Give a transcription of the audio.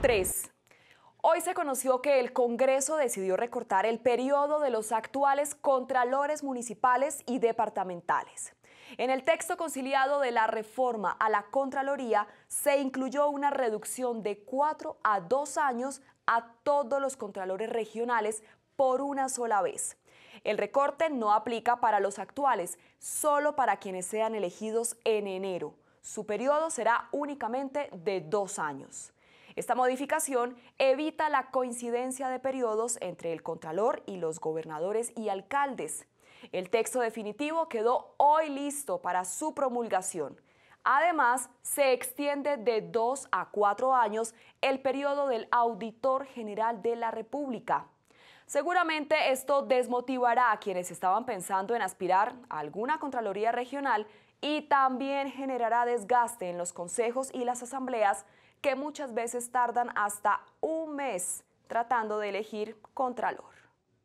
3. Hoy se conoció que el Congreso decidió recortar el periodo de los actuales contralores municipales y departamentales. En el texto conciliado de la reforma a la Contraloría se incluyó una reducción de 4 a 2 años a todos los contralores regionales por una sola vez. El recorte no aplica para los actuales, solo para quienes sean elegidos en enero. Su periodo será únicamente de dos años. Esta modificación evita la coincidencia de periodos entre el Contralor y los gobernadores y alcaldes. El texto definitivo quedó hoy listo para su promulgación. Además, se extiende de dos a cuatro años el periodo del Auditor General de la República. Seguramente esto desmotivará a quienes estaban pensando en aspirar a alguna Contraloría Regional y también generará desgaste en los consejos y las asambleas que muchas veces tardan hasta un mes tratando de elegir Contralor.